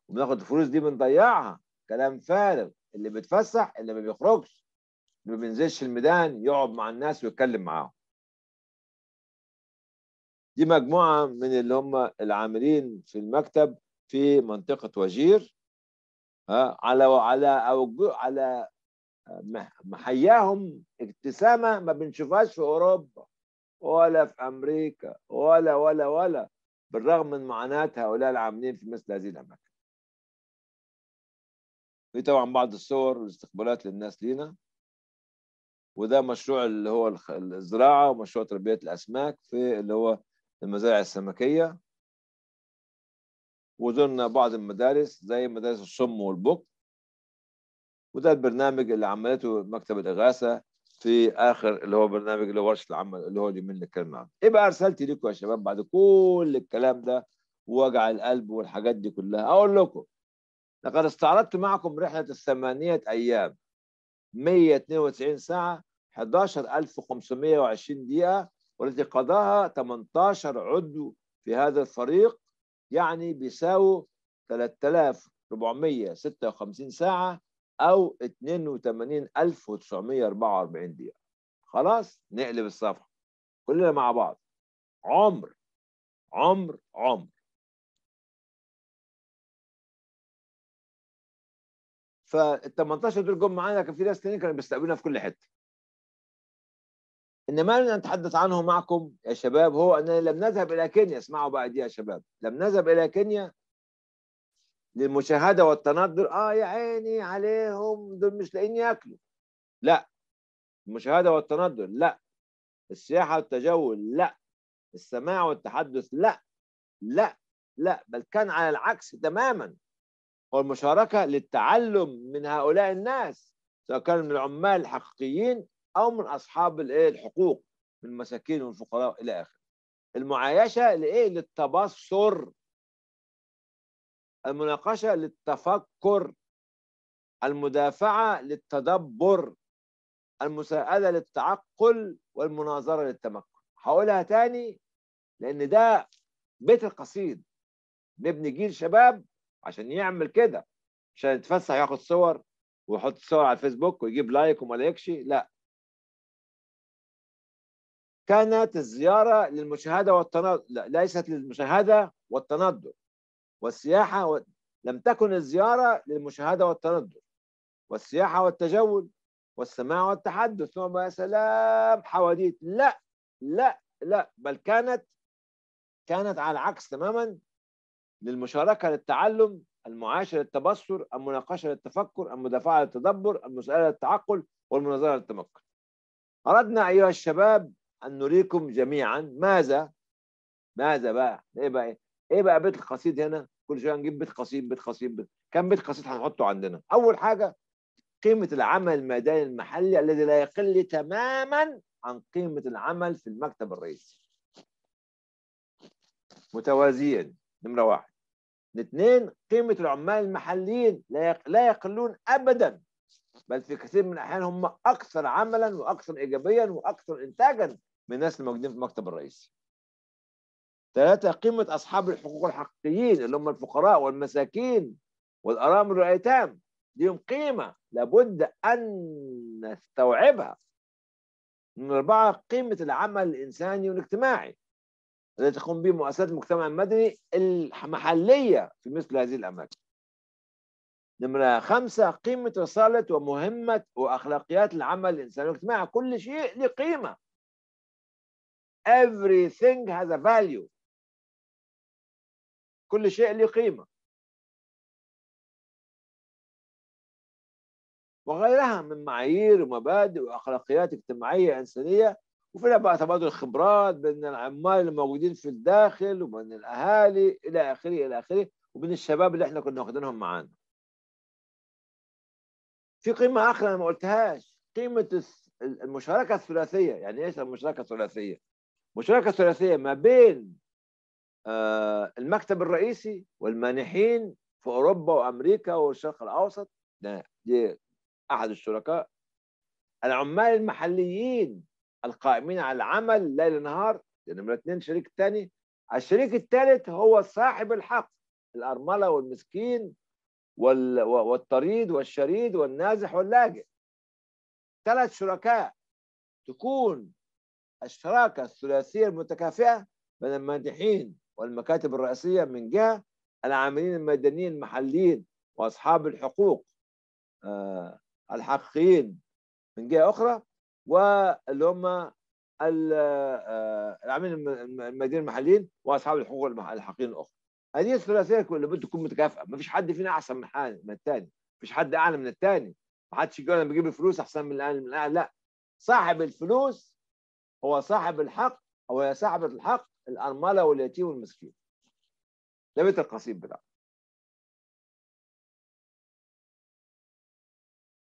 وبناخد الفلوس دي بنضيعها كلام فارغ اللي بيتفسح اللي ما بيخرجش اللي ما بينزلش الميدان يقعد مع الناس ويتكلم معاهم دي مجموعة من اللي هم العاملين في المكتب في منطقة وجير على على أوجه على محياهم ابتسامة ما بنشوفهاش في أوروبا ولا في أمريكا ولا ولا ولا بالرغم من معاناة هؤلاء العاملين في مثل هذه الأماكن في طبعا بعض الصور والاستقبالات للناس لينا وده مشروع اللي هو الزراعة ومشروع تربية الأسماك في اللي هو المزارع السمكية وزرنا بعض المدارس زي مدارس السم والبق وده البرنامج اللي عملته مكتب الإغاثة في اخر اللي هو برنامج اللي هو ورشه العمل اللي هو اللي اتكلمنا عنه يبقى رسالتي لكم يا شباب بعد كل الكلام ده ووجع القلب والحاجات دي كلها اقول لكم لقد استعرضت معكم رحله الثمانيه ايام 192 ساعه 11520 دقيقه والتي قضاها 18 عضو في هذا الفريق يعني بيساووا 3456 ساعه أو 82944 دقيقة خلاص نقلب الصفحة كلنا مع بعض عمر عمر عمر فال 18 دول جم معانا كان في ناس تانيين كانوا بيستقبلونا في كل حته. انما الذي نتحدث عنه معكم يا شباب هو اننا لم نذهب الى كينيا اسمعوا بقى دي يا شباب لم نذهب الى كينيا للمشاهده والتنظر اه يا عيني عليهم دول مش لاقيين ياكلوا لا المشاهده والتنظر لا السياحه والتجول لا السماع والتحدث لا لا لا بل كان على العكس تماما والمشاركه للتعلم من هؤلاء الناس سواء كانوا من العمال الحقيقيين او من اصحاب الايه الحقوق من المساكين والفقراء الى اخره المعايشه لايه للتبصر المناقشه للتفكر المدافعه للتدبر المساءله للتعقل والمناظره للتمكن هقولها تاني لان ده بيت القصيد نبني جيل شباب عشان يعمل كده عشان يتفسح ياخد صور ويحط صور على الفيسبوك ويجيب لايك وما لايكش لا كانت الزيارة للمشاهدة والتنظر لا ليست للمشاهدة والتندر والسياحة و... لم تكن الزيارة للمشاهدة والتندر والسياحة والتجول والسماع والتحدث ثم يا سلام حواديت لا لا لا بل كانت كانت على العكس تماما للمشاركة للتعلم المعاشرة للتبصر المناقشة للتفكر المدافعة للتدبر المسألة للتعقل والمناظرة للتمكن أردنا أيها الشباب أن نريكم جميعا ماذا ماذا بقى إيه بقى إيه؟ ايه بقى بيت القصيد هنا كل شويه نجيب بيت قصيد بيت قصيد بيت. كم بيت قصيد هنحطه عندنا اول حاجه قيمه العمل الميداني المحلي الذي لا يقل تماما عن قيمه العمل في المكتب الرئيسي متوازيا نمره واحد اثنين قيمه العمال المحليين لا يقلون ابدا بل في كثير من الاحيان هم اكثر عملا واكثر ايجابيا واكثر انتاجا من الناس الموجودين في المكتب الرئيسي ثلاثة قيمة أصحاب الحقوق الحقيقيين اللي هم الفقراء والمساكين والأرامل والأيتام ليهم قيمة لابد أن نستوعبها من أربعة قيمة العمل الإنساني والاجتماعي الذي تقوم به مؤسسات المجتمع المدني المحلية في مثل هذه الأماكن نمرة خمسة قيمة رسالة ومهمة وأخلاقيات العمل الإنساني والاجتماعي كل شيء له قيمة everything has a value كل شيء له قيمة وغيرها من معايير ومبادئ وأخلاقيات اجتماعية إنسانية وفيها بقى تبادل خبرات بين العمال الموجودين في الداخل وبين الأهالي إلى آخره إلى آخره وبين الشباب اللي احنا كنا واخدينهم معانا في قيمة آخرى أنا ما قلتهاش قيمة المشاركة الثلاثية يعني إيش المشاركة الثلاثية؟ مشاركة ثلاثية ما بين آه، المكتب الرئيسي والمانحين في اوروبا وامريكا والشرق الاوسط ده دي احد الشركاء العمال المحليين القائمين على العمل ليل نهار نمرة اثنين شريك ثاني الشريك الثالث هو صاحب الحق الأرملة والمسكين وال... والطريد والشريد والنازح واللاجئ ثلاث شركاء تكون الشراكة الثلاثية المتكافئة بين المادحين والمكاتب الرئاسية من جهة العاملين المدنيين المحليين وأصحاب الحقوق آه، الحقيقيين من جهة أخرى واللي هم آه، العاملين المدنيين المحليين وأصحاب الحقوق الحقيقيين الأخرى هذه الثلاثية بده تكون متكافئة ما فيش حد فينا أحسن من من الثاني ما فيش حد أعلى من الثاني ما حدش يقول أنا بجيب الفلوس أحسن من الأعلى لا صاحب الفلوس هو صاحب الحق أو هي صاحبة الحق الأرملة واليتيم والمسكين ده بيت القصيد بتاعه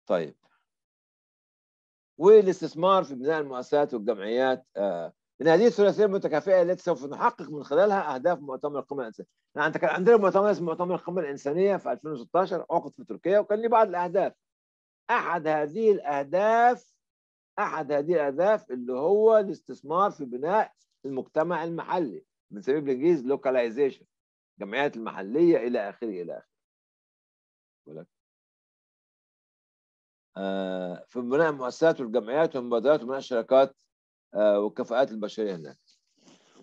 طيب والاستثمار في بناء المؤسسات والجمعيات آه ان هذه الثلاثيه المتكافئه التي سوف نحقق من خلالها اهداف مؤتمر القمه الانسانيه. يعني نعم، كان عندنا مؤتمر اسمه مؤتمر القمه الانسانيه في 2016 عقد في تركيا وكان لي بعض الاهداف. احد هذه الاهداف احد هذه الاهداف اللي هو الاستثمار في بناء المجتمع المحلي بنسميه بالانجليزي لوكاليزيشن الجمعيات المحليه الى اخره الى اخره آه في بناء المؤسسات والجمعيات والمبادرات وبناء الشركات آه والكفاءات البشريه هناك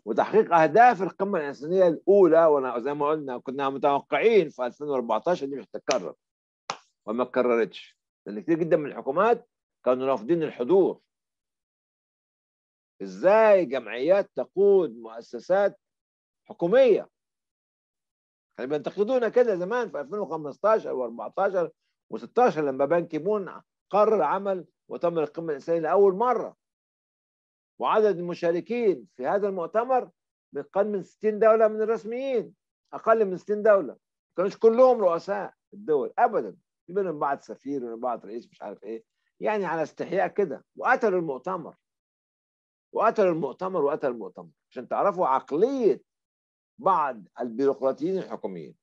وتحقيق اهداف القمه الانسانيه الاولى زي ما قلنا كنا متوقعين في 2014 إنها مش هتتكرر وما اتكررتش لان كثير جدا من الحكومات كانوا رافضين الحضور ازاي جمعيات تقود مؤسسات حكوميه كانوا بينتقدونا كده زمان في 2015 و 14 و16 لما بنك بون قرر عمل مؤتمر القمه الانسانيه لاول مره وعدد المشاركين في هذا المؤتمر من أقل من 60 دولة من الرسميين أقل من 60 دولة ما كانوش كلهم رؤساء الدول أبدا بينهم منهم بعض سفير وبعض بعض رئيس مش عارف إيه يعني على استحياء كده وقتلوا المؤتمر وقتلوا المؤتمر وقتل المؤتمر عشان تعرفوا عقلية بعض البيروقراطيين الحكوميين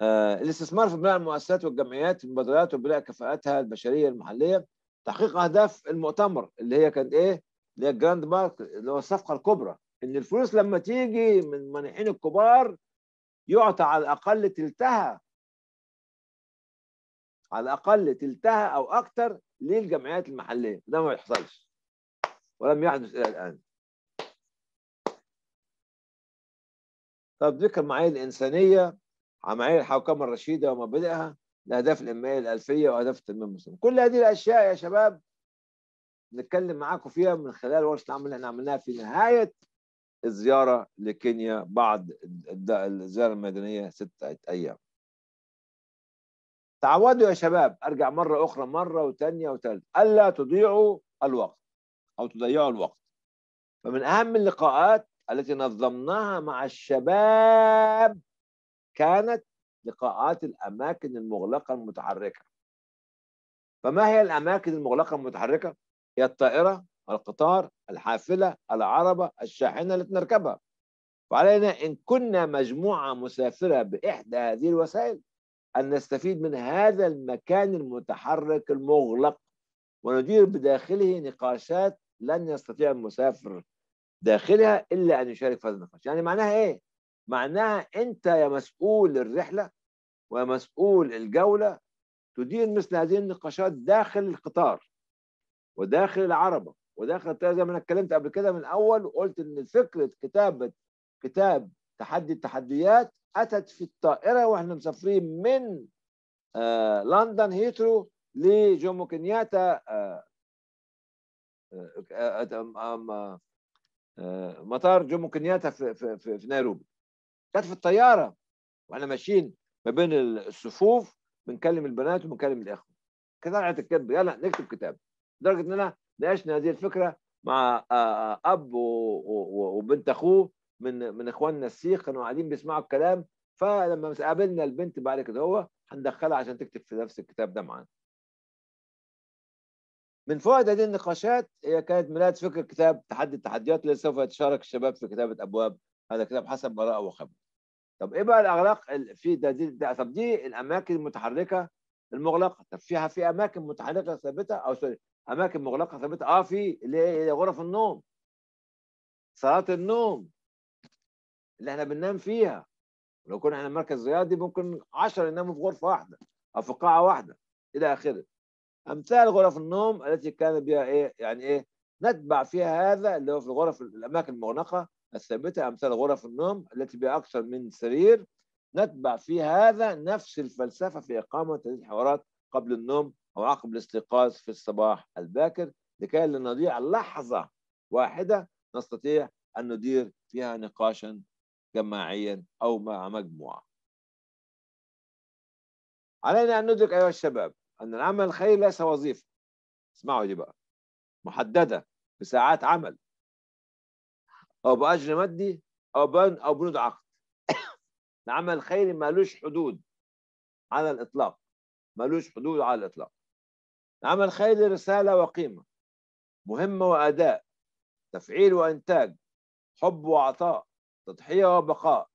آه الاستثمار في بناء المؤسسات والجمعيات المبادرات وبناء كفاءاتها البشريه المحليه تحقيق اهداف المؤتمر اللي هي كانت ايه؟ اللي هي الجراند مارك اللي هو الصفقه الكبرى ان الفلوس لما تيجي من المانحين الكبار يعطى على الاقل تلتها على الاقل تلتها او اكثر للجمعيات المحليه ده ما بيحصلش ولم يحدث الى الان طب ذكر المعايير الانسانيه معايير الحوكمه الرشيده ومبادئها الاهداف الامائيه الالفيه واهداف التنميه المستدامه كل هذه الاشياء يا شباب نتكلم معاكم فيها من خلال ورشه العمل اللي احنا عملناها في نهايه الزياره لكينيا بعد الزياره الميدانيه ستة ايام تعودوا يا شباب ارجع مره اخرى مره وثانيه وثالثه الا تضيعوا الوقت او تضيعوا الوقت فمن اهم اللقاءات التي نظمناها مع الشباب كانت لقاءات الاماكن المغلقه المتحركه فما هي الاماكن المغلقه المتحركه هي الطائره القطار الحافله العربه الشاحنه التي نركبها فعلينا ان كنا مجموعه مسافره باحدى هذه الوسائل أن نستفيد من هذا المكان المتحرك المغلق وندير بداخله نقاشات لن يستطيع المسافر داخلها إلا أن يشارك في هذا النقاش يعني معناها إيه؟ معناها أنت يا مسؤول الرحلة ومسؤول الجولة تدير مثل هذه النقاشات داخل القطار وداخل العربة وداخل الطيارة زي ما أنا اتكلمت قبل كده من الأول وقلت إن فكرة كتابة كتاب تحدي التحديات أتت في الطائرة وإحنا مسافرين من آه، لندن هيترو لجومو كنياتا آه، آه، مطار جومو كنياتا في, في, نيروبي كانت في الطيارة وإحنا ماشيين ما بين الصفوف بنكلم البنات وبنكلم الإخوة كثرة الكتاب يلا نكتب كتاب لدرجة إن أنا ناقشنا هذه الفكرة مع أب وبنت أخوه من من اخواننا السيخ كانوا قاعدين بيسمعوا الكلام فلما قابلنا البنت بعد كده هو هندخلها عشان تكتب في نفس الكتاب ده معانا. من فوائد هذه النقاشات هي كانت ميلاد فكر كتاب تحدي التحديات اللي سوف يتشارك الشباب في كتابه ابواب هذا كتاب حسب براءه وخبره. طب ايه بقى الاغلاق في ده دي ده طب دي الاماكن المتحركه المغلقه طب فيها في اماكن متحركه ثابته او سوري اماكن مغلقه ثابته اه في اللي هي غرف النوم صلاه النوم اللي احنا بننام فيها لو كنا احنا مركز رياضي ممكن 10 يناموا في غرفه واحده او في قاعه واحده الى اخره امثال غرف النوم التي كان بها ايه يعني ايه نتبع فيها هذا اللي هو في الغرف الاماكن المغلقه الثابته امثال غرف النوم التي بها اكثر من سرير نتبع في هذا نفس الفلسفه في اقامه هذه الحوارات قبل النوم او عقب الاستيقاظ في الصباح الباكر لكي لا نضيع لحظه واحده نستطيع ان ندير فيها نقاشا جماعيا أو مع مجموعة علينا أن ندرك أيها الشباب أن العمل الخيري ليس وظيفة اسمعوا دي بقى محددة بساعات عمل أو بأجر مادي أو بن أو بنود عقد *coughs* العمل الخيري مالوش حدود على الإطلاق مالوش حدود على الإطلاق العمل الخيري رسالة وقيمة مهمة وأداء تفعيل وإنتاج حب وعطاء تضحية وبقاء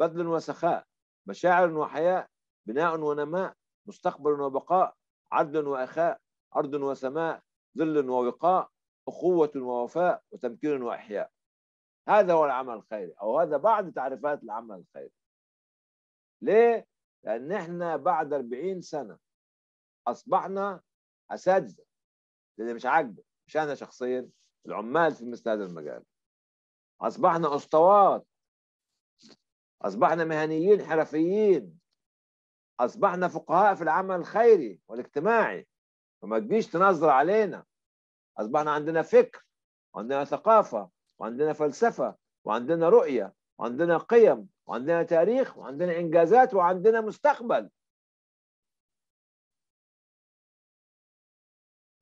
بذل وسخاء مشاعر وحياة بناء ونماء مستقبل وبقاء عدل وأخاء أرض وسماء ظل ووقاء أخوة ووفاء وتمكين وإحياء هذا هو العمل الخيري أو هذا بعض تعريفات العمل الخيري ليه؟ لأن إحنا بعد 40 سنة أصبحنا أساتذة اللي مش عاجبه مش أنا شخصيا العمال في مثل هذا المجال أصبحنا أسطوات أصبحنا مهنيين حرفيين أصبحنا فقهاء في العمل الخيري والاجتماعي فما تجيش تنظر علينا أصبحنا عندنا فكر وعندنا ثقافة وعندنا فلسفة وعندنا رؤية وعندنا قيم وعندنا تاريخ وعندنا إنجازات وعندنا مستقبل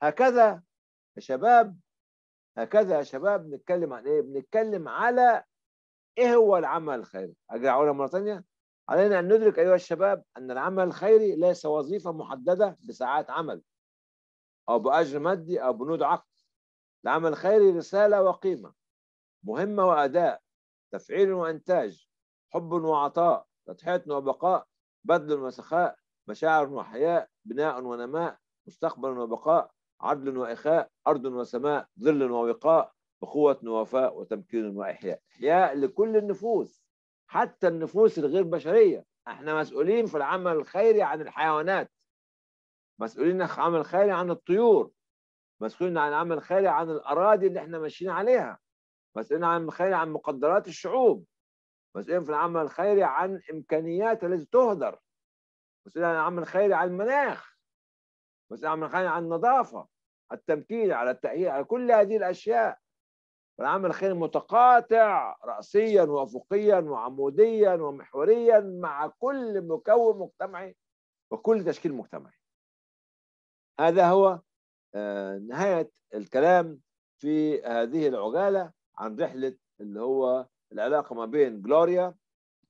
هكذا يا شباب هكذا يا شباب بنتكلم عن ايه؟ بنتكلم على ايه هو العمل الخيري؟ ارجع اقولها مره ثانيه علينا ان ندرك ايها الشباب ان العمل الخيري ليس وظيفه محدده بساعات عمل او باجر مادي او بنود عقد. العمل الخيري رساله وقيمه مهمه واداء تفعيل وانتاج حب وعطاء تضحيه وبقاء بذل وسخاء مشاعر وحياء بناء ونماء مستقبل وبقاء عدل وإخاء أرض وسماء ظل ووقاء أخوة ووفاء وتمكين وإحياء إحياء لكل النفوس حتى النفوس الغير بشرية احنا مسؤولين في العمل الخيري عن الحيوانات مسؤولين عن العمل الخيري عن الطيور مسؤولين عن العمل الخيري عن الأراضي اللي احنا ماشيين عليها مسؤولين عن الخيري عن مقدرات الشعوب مسؤولين في العمل الخيري عن إمكانيات التي تهدر مسؤولين عن العمل الخيري عن المناخ بس عم نتكلم عن النظافه التمكين على التأهيل على كل هذه الأشياء العمل الخيري متقاطع رأسيا وأفقيا وعموديا ومحوريا مع كل مكون مجتمعي وكل تشكيل مجتمعي هذا هو آه، نهاية الكلام في هذه العجالة عن رحلة اللي هو العلاقة ما بين جلوريا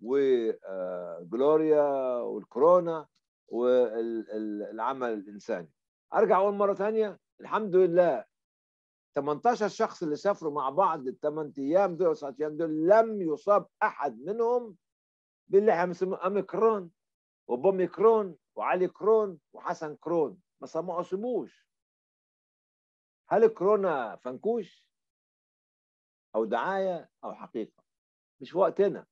وجلوريا آه، والكورونا والعمل الانساني ارجع اقول مره ثانيه الحمد لله 18 شخص اللي سافروا مع بعض الثمان ايام دول والسبع ايام دول لم يصاب احد منهم باللي احنا بنسميه اميكرون وبومي كرون وعلي كرون وحسن كرون ما صابوش هل الكورونا فنكوش او دعايه او حقيقه مش وقتنا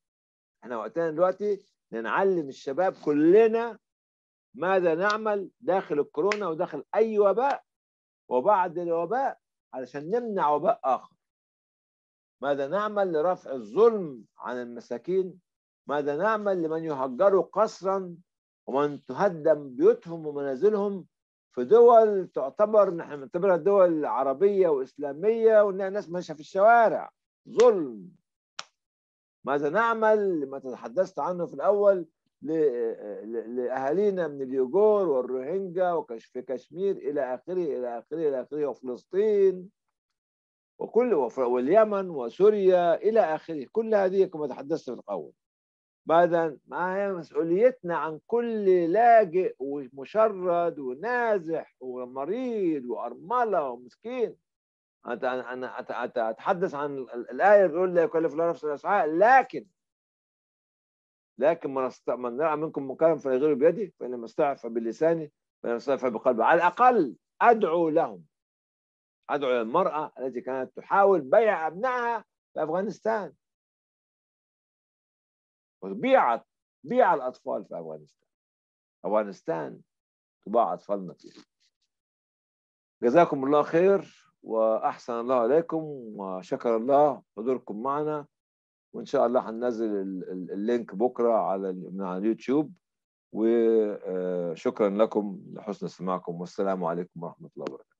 احنا وقتنا دلوقتي نعلم الشباب كلنا ماذا نعمل داخل الكورونا وداخل أي وباء وبعد الوباء علشان نمنع وباء آخر ماذا نعمل لرفع الظلم عن المساكين ماذا نعمل لمن يهجروا قسرا ومن تهدم بيوتهم ومنازلهم في دول تعتبر نحن بنعتبرها دول عربية وإسلامية وإنها ناس ماشية في الشوارع ظلم ماذا نعمل لما تحدثت عنه في الأول لاهالينا من اليوغور والروهينجا وكشف كشمير الى اخره الى اخره الى اخره وفلسطين وكل واليمن وسوريا الى اخره كل هذه كما تحدثت في الاول بعدها ما هي مسؤوليتنا عن كل لاجئ ومشرد ونازح ومريض وارمله ومسكين انا اتحدث عن الايه بيقول لا يكلف الله نفسا لكن لكن من من نرى منكم منكرا فليغيره بيده فانما استعف بلسانه فانما استعف بقلبه على الاقل ادعو لهم ادعو للمراه التي كانت تحاول بيع ابنائها في افغانستان وبيعت بيع الاطفال في افغانستان افغانستان تباع اطفالنا فيها جزاكم الله خير واحسن الله اليكم وشكر الله حضوركم معنا وان شاء الله هننزل اللينك بكره على من على اليوتيوب وشكرا آه، لكم لحسن استماعكم والسلام عليكم ورحمه الله وبركاته